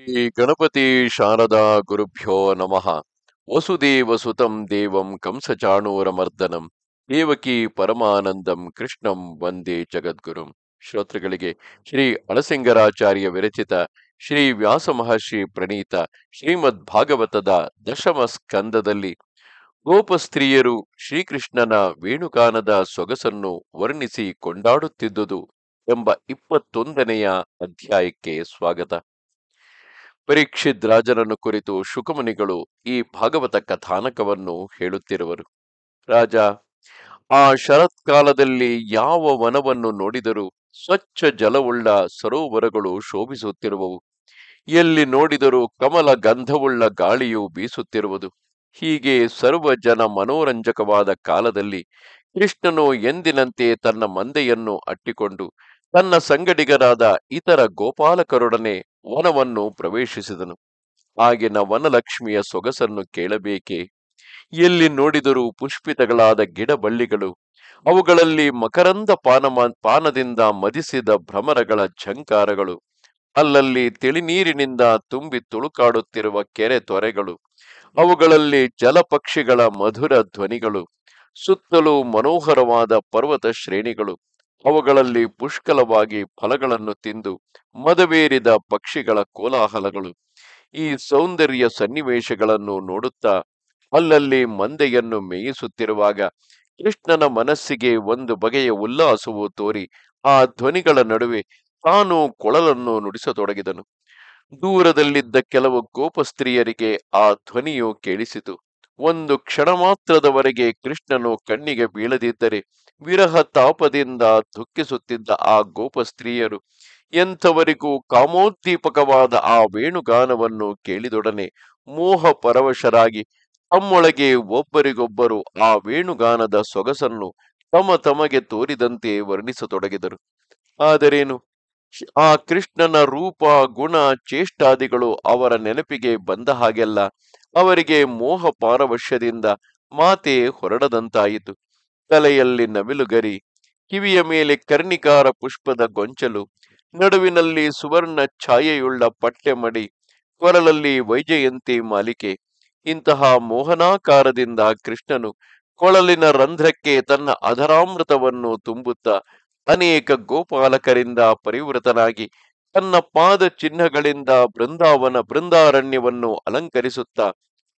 ಶ್ರೀ ಗಣಪತಿ ಶಾರದಾ ಗುರುಭ್ಯೋ ನಮಃ ವಸುದೇವ ಸುತಂ ದೇವಂ ಮರ್ದನಂ ದೇವಕಿ ಪರಮಾನಂದಂ ಕೃಷ್ಣಂ ವಂದೇ ಜಗದ್ಗುರುಂ ಶ್ರೋತೃಗಳಿಗೆ ಶ್ರೀ ಅಳಸಿಂಗರಾಚಾರ್ಯ ವಿರಚಿತ ಶ್ರೀ ವ್ಯಾಸ ಮಹರ್ಷಿ ಪ್ರಣೀತ ಶ್ರೀಮದ್ ಭಾಗವತದ ದಶಮ ಸ್ಕಂದದಲ್ಲಿ ಗೋಪಸ್ತ್ರೀಯರು ಶ್ರೀಕೃಷ್ಣನ ವೇಣುಗಾನದ ಸೊಗಸನ್ನು ವರ್ಣಿಸಿ ಕೊಂಡಾಡುತ್ತಿದ್ದುದು ಎಂಬ ಇಪ್ಪತ್ತೊಂದನೆಯ ಅಧ್ಯಾಯಕ್ಕೆ ಸ್ವಾಗತ ಪರೀಕ್ಷಿತ್ ರಾಜನನ್ನು ಕುರಿತು ಶುಕಮುನಿಗಳು ಈ ಭಾಗವತ ಕಥಾನಕವನ್ನು ಹೇಳುತ್ತಿರುವರು ರಾಜ ಆ ಶರತ್ಕಾಲದಲ್ಲಿ ಯಾವ ವನವನ್ನು ನೋಡಿದರೂ ಸ್ವಚ್ಛ ಜಲವುಳ್ಳ ಸರೋವರಗಳು ಶೋಭಿಸುತ್ತಿರುವವು ಎಲ್ಲಿ ನೋಡಿದರೂ ಕಮಲ ಗಂಧವುಳ್ಳ ಗಾಳಿಯು ಬೀಸುತ್ತಿರುವುದು ಹೀಗೆ ಸರ್ವ ಜನ ಮನೋರಂಜಕವಾದ ಕಾಲದಲ್ಲಿ ಕೃಷ್ಣನು ಎಂದಿನಂತೆ ತನ್ನ ಮಂದೆಯನ್ನು ಅಟ್ಟಿಕೊಂಡು ತನ್ನ ಸಂಗಡಿಗರಾದ ಇತರ ಗೋಪಾಲಕರೊಡನೆ ವನವನ್ನು ಪ್ರವೇಶಿಸಿದನು ಆಗಿನ ವನಲಕ್ಷ್ಮಿಯ ಸೊಗಸನ್ನು ಕೇಳಬೇಕೆ ಎಲ್ಲಿ ನೋಡಿದರೂ ಪುಷ್ಪಿತಗಳಾದ ಗಿಡ ಬಳ್ಳಿಗಳು ಅವುಗಳಲ್ಲಿ ಮಕರಂದ ಪಾನಮ ಪಾನದಿಂದ ಮದಿಸಿದ ಭ್ರಮರಗಳ ಝಂಕಾರಗಳು ಅಲ್ಲಲ್ಲಿ ತಿಳಿನೀರಿನಿಂದ ತುಂಬಿ ತುಳುಕಾಡುತ್ತಿರುವ ಕೆರೆ ತೊರೆಗಳು ಅವುಗಳಲ್ಲಿ ಜಲಪಕ್ಷಿಗಳ ಮಧುರ ಧ್ವನಿಗಳು ಸುತ್ತಲೂ ಮನೋಹರವಾದ ಪರ್ವತ ಶ್ರೇಣಿಗಳು ಅವುಗಳಲ್ಲಿ ಪುಷ್ಕಲವಾಗಿ ಫಲಗಳನ್ನು ತಿಂದು ಮದವೇರಿದ ಪಕ್ಷಿಗಳ ಕೋಲಾಹಲಗಳು ಈ ಸೌಂದರ್ಯ ಸನ್ನಿವೇಶಗಳನ್ನು ನೋಡುತ್ತಾ ಅಲ್ಲಲ್ಲಿ ಮಂದೆಯನ್ನು ಮೇಯಿಸುತ್ತಿರುವಾಗ ಕೃಷ್ಣನ ಮನಸ್ಸಿಗೆ ಒಂದು ಬಗೆಯ ಉಲ್ಲಾಸವು ತೋರಿ ಆ ಧ್ವನಿಗಳ ನಡುವೆ ತಾನು ಕೊಳಲನ್ನು ನುಡಿಸತೊಡಗಿದನು ದೂರದಲ್ಲಿದ್ದ ಕೆಲವು ಗೋಪಸ್ತ್ರೀಯರಿಗೆ ಆ ಧ್ವನಿಯು ಕೇಳಿಸಿತು ಒಂದು ಕ್ಷಣ ಮಾತ್ರದವರೆಗೆ ಕೃಷ್ಣನು ಕಣ್ಣಿಗೆ ಬೀಳದಿದ್ದರೆ ವಿರಹ ತಾಪದಿಂದ ದುಃಖಿಸುತ್ತಿದ್ದ ಆ ಗೋಪ ಸ್ತ್ರೀಯರು ಎಂಥವರಿಗೂ ಕಾಮೋದ್ದೀಪಕವಾದ ಆ ವೇಣುಗಾನವನ್ನು ಕೇಳಿದೊಡನೆ ಮೋಹ ಪರವಶರಾಗಿ ತಮ್ಮೊಳಗೆ ಒಬ್ಬರಿಗೊಬ್ಬರು ಆ ವೇಣುಗಾನದ ಸೊಗಸನ್ನು ತಮ್ಮ ತಮಗೆ ತೋರಿದಂತೆ ವರ್ಣಿಸತೊಡಗಿದರು ಆದರೇನು ಆ ಕೃಷ್ಣನ ರೂಪ ಗುಣ ಚೇಷ್ಟಾದಿಗಳು ಅವರ ನೆನಪಿಗೆ ಬಂದ ಹಾಗೆಲ್ಲ ಅವರಿಗೆ ಮೋಹ ಪಾರವಶ್ಯದಿಂದ ಮಾತೆ ಹೊರಡದಂತಾಯಿತು ತಲೆಯಲ್ಲಿ ನವಿಲುಗರಿ ಕಿವಿಯ ಮೇಲೆ ಕರ್ಣಿಕಾರ ಪುಷ್ಪದ ಗೊಂಚಲು ನಡುವಿನಲ್ಲಿ ಸುವರ್ಣ ಛಾಯೆಯುಳ್ಳ ಪಟ್ಟೆ ಮಡಿ ಕೊರಲಲ್ಲಿ ವೈಜಯಂತಿ ಮಾಲಿಕೆ ಇಂತಹ ಮೋಹನಾಕಾರದಿಂದ ಕೃಷ್ಣನು ಕೊಳಲಿನ ರಂಧ್ರಕ್ಕೆ ತನ್ನ ಅಧರಾಮೃತವನ್ನು ತುಂಬುತ್ತಾ ಅನೇಕ ಗೋಪಾಲಕರಿಂದ ಪರಿವೃತನಾಗಿ ತನ್ನ ಪಾದ ಚಿಹ್ನಗಳಿಂದ ಬೃಂದಾವನ ಬೃಂದಾರಣ್ಯವನ್ನು ಅಲಂಕರಿಸುತ್ತಾ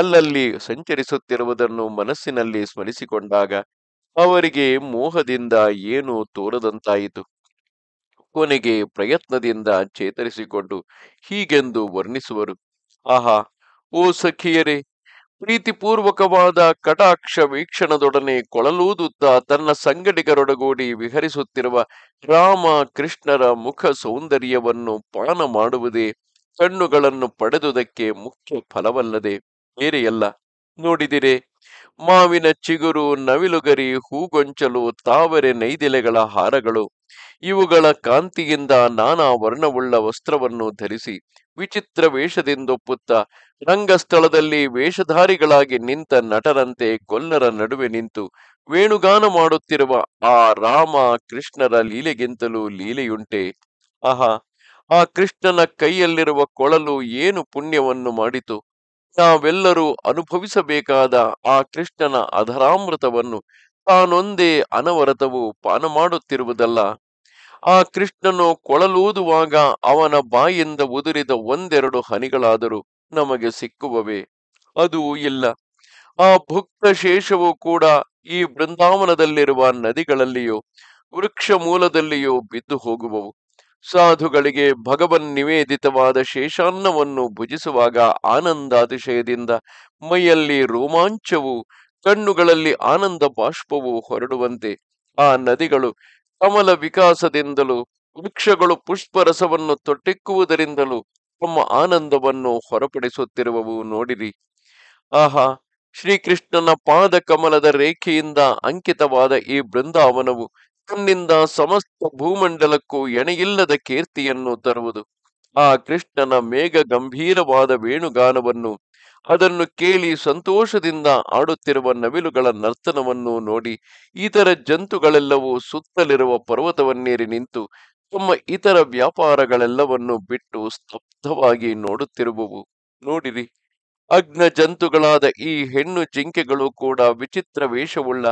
ಅಲ್ಲಲ್ಲಿ ಸಂಚರಿಸುತ್ತಿರುವುದನ್ನು ಮನಸ್ಸಿನಲ್ಲಿ ಸ್ಮರಿಸಿಕೊಂಡಾಗ ಅವರಿಗೆ ಮೋಹದಿಂದ ಏನು ತೋರದಂತಾಯಿತು ಕೊನೆಗೆ ಪ್ರಯತ್ನದಿಂದ ಚೇತರಿಸಿಕೊಂಡು ಹೀಗೆಂದು ವರ್ಣಿಸುವರು ಆಹಾ ಓ ಸಖಿಯರೇ ಪ್ರೀತಿಪೂರ್ವಕವಾದ ಕಟಾಕ್ಷ ವೀಕ್ಷಣದೊಡನೆ ಕೊಳಲೂದುತ್ತ ತನ್ನ ಸಂಗಡಿಗರೊಡಗೂಡಿ ವಿಹರಿಸುತ್ತಿರುವ ರಾಮ ಕೃಷ್ಣರ ಮುಖ ಸೌಂದರ್ಯವನ್ನು ಪಾನ ಮಾಡುವುದೇ ಕಣ್ಣುಗಳನ್ನು ಪಡೆದುದಕ್ಕೆ ಮುಖ್ಯ ಫಲವಲ್ಲದೆ ಬೇರೆಯಲ್ಲ ನೋಡಿದಿರೆ ಮಾವಿನ ಚಿಗುರು ನವಿಲುಗರಿ ಹೂಗೊಂಚಲು ತಾವರೆ ನೈದೆಲೆಗಳ ಹಾರಗಳು ಇವುಗಳ ಕಾಂತಿಯಿಂದ ನಾನಾ ವರ್ಣವುಳ್ಳ ವಸ್ತ್ರವನ್ನು ಧರಿಸಿ ವಿಚಿತ್ರ ವೇಷದಿಂದೊಪ್ಪುತ್ತ ರಂಗಸ್ಥಳದಲ್ಲಿ ವೇಷಧಾರಿಗಳಾಗಿ ನಿಂತ ನಟರಂತೆ ಕೊಲ್ಲರ ನಡುವೆ ನಿಂತು ವೇಣುಗಾನ ಮಾಡುತ್ತಿರುವ ಆ ರಾಮ ಕೃಷ್ಣರ ಲೀಲೆಗಿಂತಲೂ ಲೀಲೆಯುಂಟೆ ಆಹಾ ಆ ಕೃಷ್ಣನ ಕೈಯಲ್ಲಿರುವ ಕೊಳಲು ಏನು ಪುಣ್ಯವನ್ನು ಮಾಡಿತು ನಾವೆಲ್ಲರೂ ಅನುಭವಿಸಬೇಕಾದ ಆ ಕೃಷ್ಣನ ಅಧರಾಮೃತವನ್ನು ತಾನೊಂದೇ ಅನವರತವು ಪಾನ ಮಾಡುತ್ತಿರುವುದಲ್ಲ ಆ ಕೃಷ್ಣನು ಕೊಳಲೂದುವಾಗ ಅವನ ಬಾಯಿಂದ ಉದುರಿದ ಒಂದೆರಡು ಹನಿಗಳಾದರೂ ನಮಗೆ ಸಿಕ್ಕುವವೇ ಅದು ಇಲ್ಲ ಆ ಭುಕ್ತ ಶೇಷವು ಕೂಡ ಈ ಬೃಂದಾವನದಲ್ಲಿರುವ ನದಿಗಳಲ್ಲಿಯೋ ವೃಕ್ಷ ಮೂಲದಲ್ಲಿಯೋ ಬಿದ್ದು ಹೋಗುವವು ಸಾಧುಗಳಿಗೆ ಭಗವನ್ ನಿವೇದಿತವಾದ ಶೇಷಾನ್ನವನ್ನು ಭುಜಿಸುವಾಗ ಆನಂದಾತಿಶಯದಿಂದ ಮೈಯಲ್ಲಿ ರೋಮಾಂಚವು ಕಣ್ಣುಗಳಲ್ಲಿ ಆನಂದ ಬಾಷ್ಪವು ಹೊರಡುವಂತೆ ಆ ನದಿಗಳು ಕಮಲ ವಿಕಾಸದಿಂದಲೂ ವೃಕ್ಷಗಳು ಪುಷ್ಪರಸವನ್ನು ತೊಟ್ಟಿಕ್ಕುವುದರಿಂದಲೂ ತಮ್ಮ ಆನಂದವನ್ನು ಹೊರಪಡಿಸುತ್ತಿರುವವು ನೋಡಿರಿ ಆಹಾ ಶ್ರೀಕೃಷ್ಣನ ಪಾದ ಕಮಲದ ರೇಖೆಯಿಂದ ಅಂಕಿತವಾದ ಈ ಬೃಂದಾವನವು ತನ್ನಿಂದ ಸಮಸ್ತ ಭೂಮಂಡಲಕ್ಕೂ ಎಣೆಯಿಲ್ಲದ ಕೀರ್ತಿಯನ್ನು ತರುವುದು ಆ ಕೃಷ್ಣನ ಮೇಘ ಗಂಭೀರವಾದ ವೇಣುಗಾನವನ್ನು ಅದನ್ನು ಕೇಳಿ ಸಂತೋಷದಿಂದ ಆಡುತ್ತಿರುವ ನವಿಲುಗಳ ನರ್ತನವನ್ನು ನೋಡಿ ಇತರ ಜಂತುಗಳೆಲ್ಲವೂ ಸುತ್ತಲಿರುವ ಪರ್ವತವನ್ನೇರಿ ನಿಂತು ತಮ್ಮ ಇತರ ವ್ಯಾಪಾರಗಳೆಲ್ಲವನ್ನು ಬಿಟ್ಟು ಸ್ತಬ್ಧವಾಗಿ ನೋಡುತ್ತಿರುವವು ನೋಡಿರಿ ಅಗ್ನ ಜಂತುಗಳಾದ ಈ ಹೆಣ್ಣು ಜಿಂಕೆಗಳು ಕೂಡ ವಿಚಿತ್ರ ವೇಷವುಳ್ಳ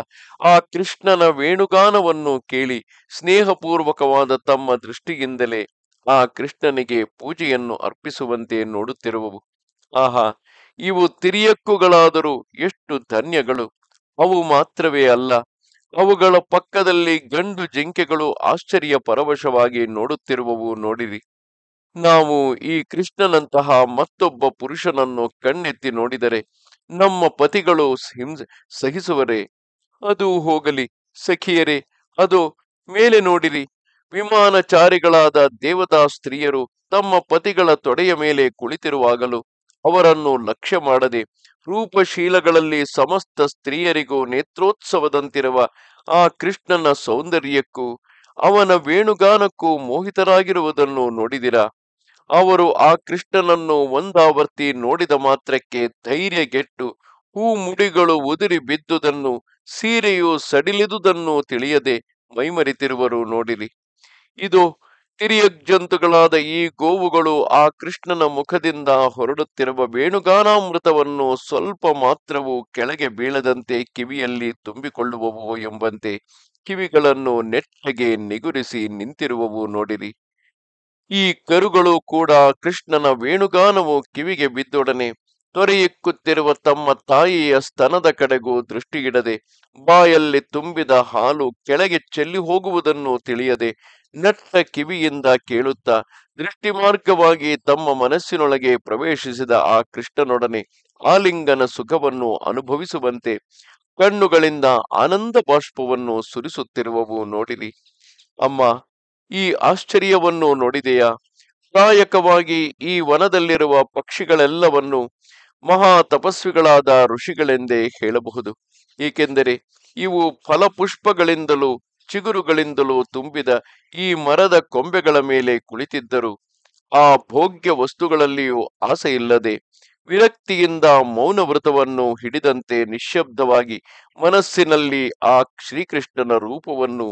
ಆ ಕೃಷ್ಣನ ವೇಣುಗಾನವನ್ನು ಕೇಳಿ ಸ್ನೇಹಪೂರ್ವಕವಾದ ತಮ್ಮ ದೃಷ್ಟಿಯಿಂದಲೇ ಆ ಕೃಷ್ಣನಿಗೆ ಪೂಜೆಯನ್ನು ಅರ್ಪಿಸುವಂತೆ ನೋಡುತ್ತಿರುವವು ಆಹಾ ಇವು ತಿರಿಯಕ್ಕುಗಳಾದರೂ ಎಷ್ಟು ಧನ್ಯಗಳು ಅವು ಮಾತ್ರವೇ ಅಲ್ಲ ಅವುಗಳ ಪಕ್ಕದಲ್ಲಿ ಗಂಡು ಜಿಂಕೆಗಳು ಆಶ್ಚರ್ಯ ಪರವಶವಾಗಿ ನೋಡುತ್ತಿರುವವು ನೋಡಿರಿ ನಾವು ಈ ಕೃಷ್ಣನಂತಹ ಮತ್ತೊಬ್ಬ ಪುರುಷನನ್ನು ಕಣ್ಣೆತ್ತಿ ನೋಡಿದರೆ ನಮ್ಮ ಪತಿಗಳು ಸಹಿಸುವರೆ ಸಹಿಸುವರೇ ಅದು ಹೋಗಲಿ ಸಖಿಯರೇ ಅದು ಮೇಲೆ ನೋಡಿರಿ ವಿಮಾನಚಾರಿಗಳಾದ ದೇವತಾ ಸ್ತ್ರೀಯರು ತಮ್ಮ ಪತಿಗಳ ತೊಡೆಯ ಮೇಲೆ ಕುಳಿತಿರುವಾಗಲೂ ಅವರನ್ನು ಲಕ್ಷ್ಯ ಮಾಡದೆ ರೂಪಶೀಲಗಳಲ್ಲಿ ಸಮಸ್ತ ಸ್ತ್ರೀಯರಿಗೂ ನೇತ್ರೋತ್ಸವದಂತಿರುವ ಆ ಕೃಷ್ಣನ ಸೌಂದರ್ಯಕ್ಕೂ ಅವನ ವೇಣುಗಾನಕ್ಕೂ ಮೋಹಿತರಾಗಿರುವುದನ್ನು ನೋಡಿದಿರ ಅವರು ಆ ಕೃಷ್ಣನನ್ನು ಒಂದಾವರ್ತಿ ನೋಡಿದ ಮಾತ್ರಕ್ಕೆ ಧೈರ್ಯಗೆಟ್ಟು ಹೂ ಮುಡಿಗಳು ಉದುರಿ ಬಿದ್ದುದನ್ನು ಸೀರೆಯು ಸಡಿಲಿದುದನ್ನು ತಿಳಿಯದೆ ಮೈಮರಿತಿರುವರು ನೋಡಿರಿ ಇದು ತಿರಿಯ ಜಂತುಗಳಾದ ಈ ಗೋವುಗಳು ಆ ಕೃಷ್ಣನ ಮುಖದಿಂದ ಹೊರಡುತ್ತಿರುವ ವೇಣುಗಾನಾಮೃತವನ್ನು ಸ್ವಲ್ಪ ಮಾತ್ರವೂ ಕೆಳಗೆ ಬೀಳದಂತೆ ಕಿವಿಯಲ್ಲಿ ತುಂಬಿಕೊಳ್ಳುವವು ಎಂಬಂತೆ ಕಿವಿಗಳನ್ನು ನೆಟ್ಟಗೆ ನಿಗುರಿಸಿ ನಿಂತಿರುವವು ನೋಡಿರಿ ಈ ಕರುಗಳು ಕೂಡ ಕೃಷ್ಣನ ವೇಣುಗಾನವು ಕಿವಿಗೆ ಬಿದ್ದೊಡನೆ ತೊರೆಯಿಕ್ಕುತ್ತಿರುವ ತಮ್ಮ ತಾಯಿಯ ಸ್ತನದ ಕಡೆಗೂ ದೃಷ್ಟಿಯಿಡದೆ ಬಾಯಲ್ಲಿ ತುಂಬಿದ ಹಾಲು ಕೆಳಗೆ ಚೆಲ್ಲಿ ಹೋಗುವುದನ್ನು ತಿಳಿಯದೆ ನಟ್ಟ ಕಿವಿಯಿಂದ ಕೇಳುತ್ತಾ ದೃಷ್ಟಿಮಾರ್ಗವಾಗಿ ತಮ್ಮ ಮನಸ್ಸಿನೊಳಗೆ ಪ್ರವೇಶಿಸಿದ ಆ ಕೃಷ್ಣನೊಡನೆ ಆಲಿಂಗನ ಸುಖವನ್ನು ಅನುಭವಿಸುವಂತೆ ಕಣ್ಣುಗಳಿಂದ ಆನಂದ ಬಾಷ್ಪವನ್ನು ಸುರಿಸುತ್ತಿರುವವು ನೋಡಿರಿ ಅಮ್ಮ ಈ ಆಶ್ಚರ್ಯವನ್ನು ನೋಡಿದೆಯಾ ಪ್ರಾಯಕವಾಗಿ ಈ ವನದಲ್ಲಿರುವ ಪಕ್ಷಿಗಳೆಲ್ಲವನ್ನು ಮಹಾ ತಪಸ್ವಿಗಳಾದ ಋಷಿಗಳೆಂದೇ ಹೇಳಬಹುದು ಏಕೆಂದರೆ ಇವು ಫಲಪುಷ್ಪಗಳಿಂದಲೂ ಚಿಗುರುಗಳಿಂದಲೂ ತುಂಬಿದ ಈ ಮರದ ಕೊಂಬೆಗಳ ಮೇಲೆ ಕುಳಿತಿದ್ದರು ಆ ಭೋಗ್ಯ ವಸ್ತುಗಳಲ್ಲಿಯೂ ಆಸೆಯಿಲ್ಲದೆ ವಿರಕ್ತಿಯಿಂದ ಮೌನ ವ್ರತವನ್ನು ಹಿಡಿದಂತೆ ನಿಶ್ಶಬ್ದವಾಗಿ ಮನಸ್ಸಿನಲ್ಲಿ ಆ ಶ್ರೀಕೃಷ್ಣನ ರೂಪವನ್ನು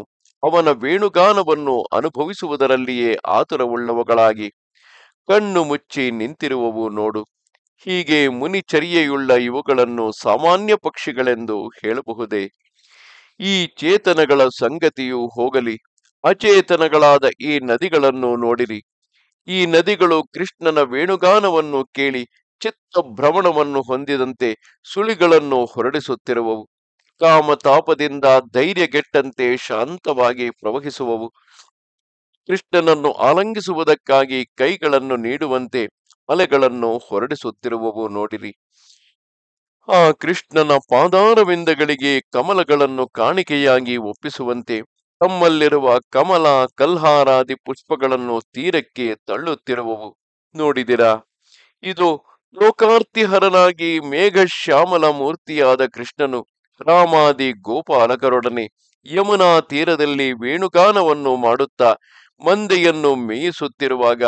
ಅವನ ವೇಣುಗಾನವನ್ನು ಅನುಭವಿಸುವುದರಲ್ಲಿಯೇ ಆತುರವುಳ್ಳವಗಳಾಗಿ ಕಣ್ಣು ಮುಚ್ಚಿ ನಿಂತಿರುವವು ನೋಡು ಹೀಗೆ ಮುನಿಚರ್ಯೆಯುಳ್ಳ ಇವುಗಳನ್ನು ಸಾಮಾನ್ಯ ಪಕ್ಷಿಗಳೆಂದು ಹೇಳಬಹುದೇ ಈ ಚೇತನಗಳ ಸಂಗತಿಯು ಹೋಗಲಿ ಅಚೇತನಗಳಾದ ಈ ನದಿಗಳನ್ನು ನೋಡಿರಿ ಈ ನದಿಗಳು ಕೃಷ್ಣನ ವೇಣುಗಾನವನ್ನು ಕೇಳಿ ಚಿತ್ತ ಭ್ರಮಣವನ್ನು ಹೊಂದಿದಂತೆ ಸುಳಿಗಳನ್ನು ಹೊರಡಿಸುತ್ತಿರುವವು ಕಾಮತಾಪದಿಂದ ಧೈರ್ಯಗೆಟ್ಟಂತೆ ಶಾಂತವಾಗಿ ಪ್ರವಹಿಸುವವು ಕೃಷ್ಣನನ್ನು ಆಲಂಗಿಸುವುದಕ್ಕಾಗಿ ಕೈಗಳನ್ನು ನೀಡುವಂತೆ ಅಲೆಗಳನ್ನು ಹೊರಡಿಸುತ್ತಿರುವವು ನೋಡಿರಿ ಆ ಕೃಷ್ಣನ ಪಾದಾರವಿಂದಗಳಿಗೆ ಕಮಲಗಳನ್ನು ಕಾಣಿಕೆಯಾಗಿ ಒಪ್ಪಿಸುವಂತೆ ತಮ್ಮಲ್ಲಿರುವ ಕಮಲ ಕಲ್ಹಾರಾದಿ ಪುಷ್ಪಗಳನ್ನು ತೀರಕ್ಕೆ ತಳ್ಳುತ್ತಿರುವವು ನೋಡಿದಿರಾ ಇದು ಲೋಕಾರ್ತಿಹರನಾಗಿ ಮೇಘಶ್ಯಾಮಲ ಮೂರ್ತಿಯಾದ ಕೃಷ್ಣನು ರಾಮಾದಿ ಗೋಪಾಲಕರೊಡನೆ ಯಮುನಾ ತೀರದಲ್ಲಿ ವೇಣುಗಾನವನ್ನು ಮಾಡುತ್ತಾ ಮಂದೆಯನ್ನು ಮೇಯಿಸುತ್ತಿರುವಾಗ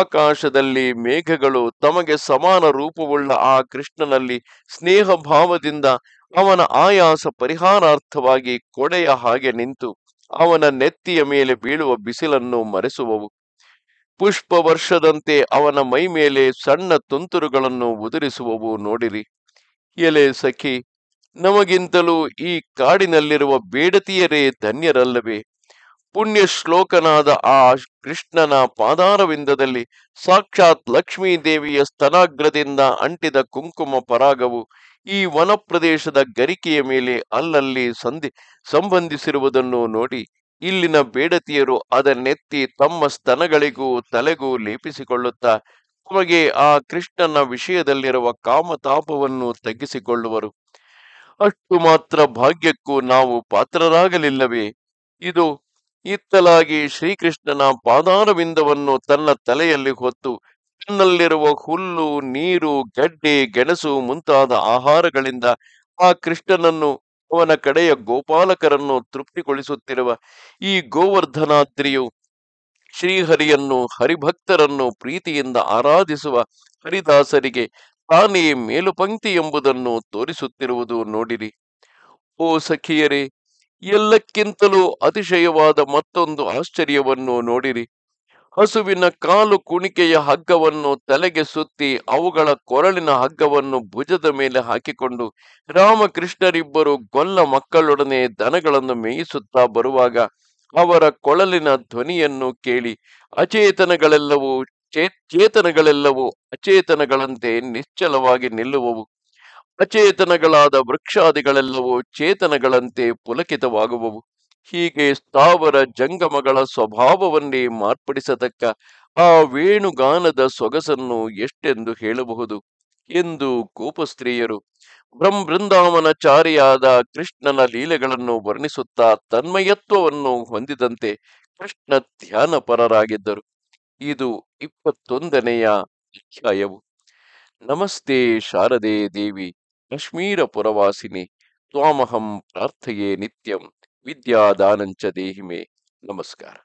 ಆಕಾಶದಲ್ಲಿ ಮೇಘಗಳು ತಮಗೆ ಸಮಾನ ರೂಪವುಳ್ಳ ಆ ಕೃಷ್ಣನಲ್ಲಿ ಸ್ನೇಹ ಭಾವದಿಂದ ಅವನ ಆಯಾಸ ಪರಿಹಾರಾರ್ಥವಾಗಿ ಕೊಡೆಯ ಹಾಗೆ ನಿಂತು ಅವನ ನೆತ್ತಿಯ ಮೇಲೆ ಬೀಳುವ ಬಿಸಿಲನ್ನು ಮರೆಸುವವು ಪುಷ್ಪ ವರ್ಷದಂತೆ ಅವನ ಮೈ ಮೇಲೆ ಸಣ್ಣ ತುಂತುರುಗಳನ್ನು ಉದುರಿಸುವವು ನೋಡಿರಿ ಎಲೆ ಸಖಿ ನಮಗಿಂತಲೂ ಈ ಕಾಡಿನಲ್ಲಿರುವ ಬೇಡತಿಯರೇ ಧನ್ಯರಲ್ಲವೇ ಪುಣ್ಯ ಶ್ಲೋಕನಾದ ಆ ಕೃಷ್ಣನ ಪಾದಾರವಿಂದದಲ್ಲಿ ಸಾಕ್ಷಾತ್ ಲಕ್ಷ್ಮೀದೇವಿಯ ಸ್ತನಾಗ್ರದಿಂದ ಅಂಟಿದ ಕುಂಕುಮ ಪರಾಗವು ಈ ವನ ಪ್ರದೇಶದ ಗರಿಕೆಯ ಮೇಲೆ ಅಲ್ಲಲ್ಲಿ ಸಂಧಿ ಸಂಬಂಧಿಸಿರುವುದನ್ನು ನೋಡಿ ಇಲ್ಲಿನ ಬೇಡತಿಯರು ಅದನ್ನೆತ್ತಿ ತಮ್ಮ ಸ್ತನಗಳಿಗೂ ತಲೆಗೂ ಲೇಪಿಸಿಕೊಳ್ಳುತ್ತಾ ತಮಗೆ ಆ ಕೃಷ್ಣನ ವಿಷಯದಲ್ಲಿರುವ ಕಾಮತಾಪವನ್ನು ತಗ್ಗಿಸಿಕೊಳ್ಳುವರು ಅಷ್ಟು ಮಾತ್ರ ಭಾಗ್ಯಕ್ಕೂ ನಾವು ಪಾತ್ರರಾಗಲಿಲ್ಲವೇ ಇದು ಇತ್ತಲಾಗಿ ಶ್ರೀಕೃಷ್ಣನ ಪಾದಾರವಿಂದವನ್ನು ತನ್ನ ತಲೆಯಲ್ಲಿ ಹೊತ್ತು ತನ್ನಲ್ಲಿರುವ ಹುಲ್ಲು ನೀರು ಗಡ್ಡೆ ಗೆಣಸು ಮುಂತಾದ ಆಹಾರಗಳಿಂದ ಆ ಕೃಷ್ಣನನ್ನು ಅವನ ಕಡೆಯ ಗೋಪಾಲಕರನ್ನು ತೃಪ್ತಿಗೊಳಿಸುತ್ತಿರುವ ಈ ಗೋವರ್ಧನಾದ್ರಿಯು ಶ್ರೀಹರಿಯನ್ನು ಹರಿಭಕ್ತರನ್ನು ಪ್ರೀತಿಯಿಂದ ಆರಾಧಿಸುವ ಹರಿದಾಸರಿಗೆ ತಾನೇ ಮೇಲುಪಂಕ್ತಿ ಎಂಬುದನ್ನು ತೋರಿಸುತ್ತಿರುವುದು ನೋಡಿರಿ ಓ ಸಖಿಯರೇ ಎಲ್ಲಕ್ಕಿಂತಲೂ ಅತಿಶಯವಾದ ಮತ್ತೊಂದು ಆಶ್ಚರ್ಯವನ್ನು ನೋಡಿರಿ ಹಸುವಿನ ಕಾಲು ಕುಣಿಕೆಯ ಹಗ್ಗವನ್ನು ತಲೆಗೆ ಸುತ್ತಿ ಅವುಗಳ ಕೊರಳಿನ ಹಗ್ಗವನ್ನು ಭುಜದ ಮೇಲೆ ಹಾಕಿಕೊಂಡು ರಾಮಕೃಷ್ಣರಿಬ್ಬರು ಗೊಲ್ಲ ಮಕ್ಕಳೊಡನೆ ದನಗಳನ್ನು ಮೇಯಿಸುತ್ತಾ ಬರುವಾಗ ಅವರ ಕೊಳಲಿನ ಧ್ವನಿಯನ್ನು ಕೇಳಿ ಅಚೇತನಗಳೆಲ್ಲವೂ ಚೇತನಗಳೆಲ್ಲವೂ ಅಚೇತನಗಳಂತೆ ನಿಶ್ಚಲವಾಗಿ ನಿಲ್ಲುವವು ಅಚೇತನಗಳಾದ ವೃಕ್ಷಾದಿಗಳೆಲ್ಲವೂ ಚೇತನಗಳಂತೆ ಪುಲಕಿತವಾಗುವವು ಹೀಗೆ ಸ್ಥಾವರ ಜಂಗಮಗಳ ಸ್ವಭಾವವನ್ನೇ ಮಾರ್ಪಡಿಸತಕ್ಕ ಆ ವೇಣುಗಾನದ ಸೊಗಸನ್ನು ಎಷ್ಟೆಂದು ಹೇಳಬಹುದು ಎಂದು ಕೋಪಸ್ತ್ರೀಯರು ಬ್ರಹ್ಮೃಂದಾವನಚಾರಿಯಾದ ಕೃಷ್ಣನ ಲೀಲೆಗಳನ್ನು ವರ್ಣಿಸುತ್ತಾ ತನ್ಮಯತ್ವವನ್ನು ಹೊಂದಿದಂತೆ ಕೃಷ್ಣ ಧ್ಯಾನಪರರಾಗಿದ್ದರು ಇದು ಇಪ್ಪತ್ತೊಂದನೆಯ ಅಧ್ಯಾಯವು ನಮಸ್ತೆ ಶಾರದೆ ದೇವಿ ಕಾಶ್ಮೀರ ಪುರವಾಸಿನಿ ತ್ವಾಮಹಂ ಪ್ರಾರ್ಥೆಯೇ ನಿತ್ಯಂ ವಿದ್ಯಾದಾನಂಚ ದೇಹಿಮೆ ನಮಸ್ಕಾರ